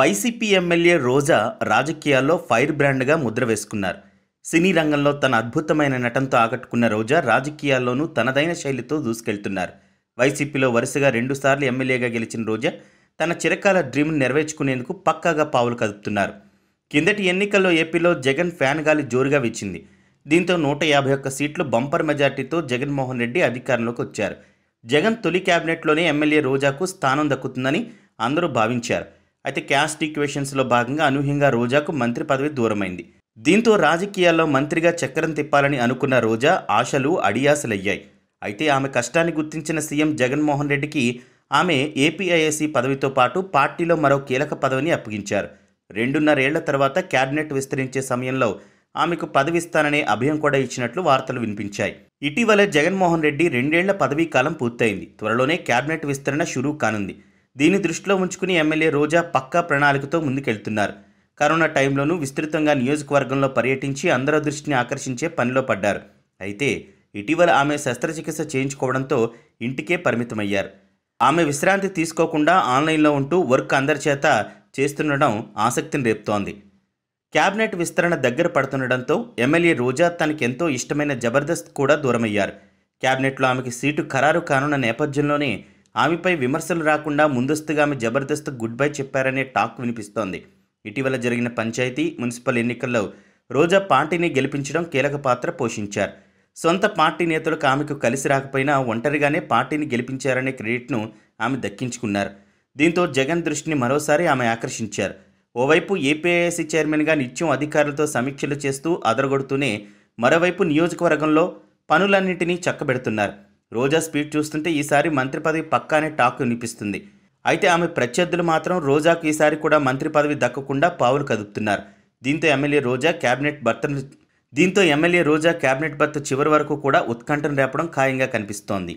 YCP MLA రోజా రాజకీయాల్లో fire బ్రాండ్గా ముద్ర వేసుకున్నారు సినీ రంగంలో తన అద్భుతమైన నటంతో ఆకట్టుకున్న రోజా రాజకీయాల్లోనూ తనదైన శైలితో దూసుకెళ్తున్నారు వైసీపీలో వరుసగా రెండుసార్లు ఎమ్మెల్యేగా గెలిచిన రోజా తన చిరకాల డ్రీమ్ను నెరవేర్చుకునేందుకు పక్కాగా పావులు కదుపుతున్నారు కిందటి ఎన్నికల్లో ఏపీలో జగన్ ఫ్యాన్ గాలి జోరుగా విచ్చింది దీంతో నూట యాభై ఒక్క సీట్లు బంపర్ మెజార్టీతో జగన్మోహన్ రెడ్డి అధికారంలోకి వచ్చారు జగన్ తొలి క్యాబినెట్లోనే ఎమ్మెల్యే రోజాకు స్థానం దక్కుతుందని అందరూ భావించారు అయితే క్యాస్ట్ ఈక్వేషన్స్లో భాగంగా అనూహ్యంగా రోజాకు మంత్రి పదవి దూరమైంది దీంతో రాజకీయాల్లో మంత్రిగా చక్రం తిప్పాలని అనుకున్న రోజా ఆశలు అడియాసలయ్యాయి అయితే ఆమె కష్టాన్ని గుర్తించిన సీఎం జగన్మోహన్ రెడ్డికి ఆమె ఏపీఐఎస్సీ పదవితో పాటు పార్టీలో మరో కీలక పదవిని అప్పగించారు రెండున్నరేళ్ల తర్వాత కేబినెట్ విస్తరించే సమయంలో ఆమెకు పదవిస్తాననే అభయం కూడా ఇచ్చినట్లు వార్తలు వినిపించాయి ఇటీవలే జగన్మోహన్ రెడ్డి రెండేళ్ల పదవీ కాలం పూర్తయింది త్వరలోనే కేబినెట్ విస్తరణ షురూ కానుంది దీన్ని దృష్టిలో ఉంచుకుని ఎమ్మెల్యే రోజా పక్కా ప్రణాళికతో ముందుకెళ్తున్నారు కరోనా టైంలోనూ విస్తృతంగా నియోజకవర్గంలో పర్యటించి అందరి దృష్టిని ఆకర్షించే పనిలో పడ్డారు అయితే ఇటీవల ఆమె శస్త్రచికిత్స చేయించుకోవడంతో ఇంటికే పరిమితమయ్యారు ఆమె విశ్రాంతి తీసుకోకుండా ఆన్లైన్లో ఉంటూ వర్క్ అందరి చేత చేస్తుండడం ఆసక్తిని రేపుతోంది క్యాబినెట్ విస్తరణ దగ్గర పడుతుండడంతో ఎమ్మెల్యే రోజా తనకెంతో ఇష్టమైన జబర్దస్త్ కూడా దూరమయ్యారు క్యాబినెట్లో ఆమెకి సీటు ఖరారు కానున్న నేపథ్యంలోనే ఆమెపై విమర్శలు రాకుండా ముందస్తుగా ఆమె జబర్దస్త్ గుడ్ బై చెప్పారనే టాక్ వినిపిస్తోంది ఇటీవల జరిగిన పంచాయతీ మున్సిపల్ ఎన్నికల్లో రోజా పార్టీని గెలిపించడం కీలక పాత్ర పోషించారు సొంత పార్టీ నేతలు ఆమెకు కలిసి రాకపోయినా ఒంటరిగానే పార్టీని గెలిపించారనే క్రెడిట్ను ఆమె దక్కించుకున్నారు దీంతో జగన్ దృష్టిని మరోసారి ఆమె ఆకర్షించారు ఓవైపు ఏపీఐసి చైర్మన్గా నిత్యం అధికారులతో సమీక్షలు చేస్తూ అదరగొడుతూనే మరోవైపు నియోజకవర్గంలో పనులన్నింటినీ చక్కబెడుతున్నారు రోజా స్పీడ్ చూస్తుంటే ఈసారి మంత్రి పదవి పక్కా అనే టాక్ వినిపిస్తుంది అయితే ఆమె ప్రత్యర్థులు మాత్రం రోజాకు ఈసారి కూడా మంత్రి పదవి దక్కకుండా పావులు కదుపుతున్నారు దీంతో ఎమ్మెల్యే రోజా కేబినెట్ భర్తను దీంతో ఎమ్మెల్యే రోజా కేబినెట్ భర్త చివరి వరకు కూడా ఉత్కంఠను రేపడం ఖాయంగా కనిపిస్తోంది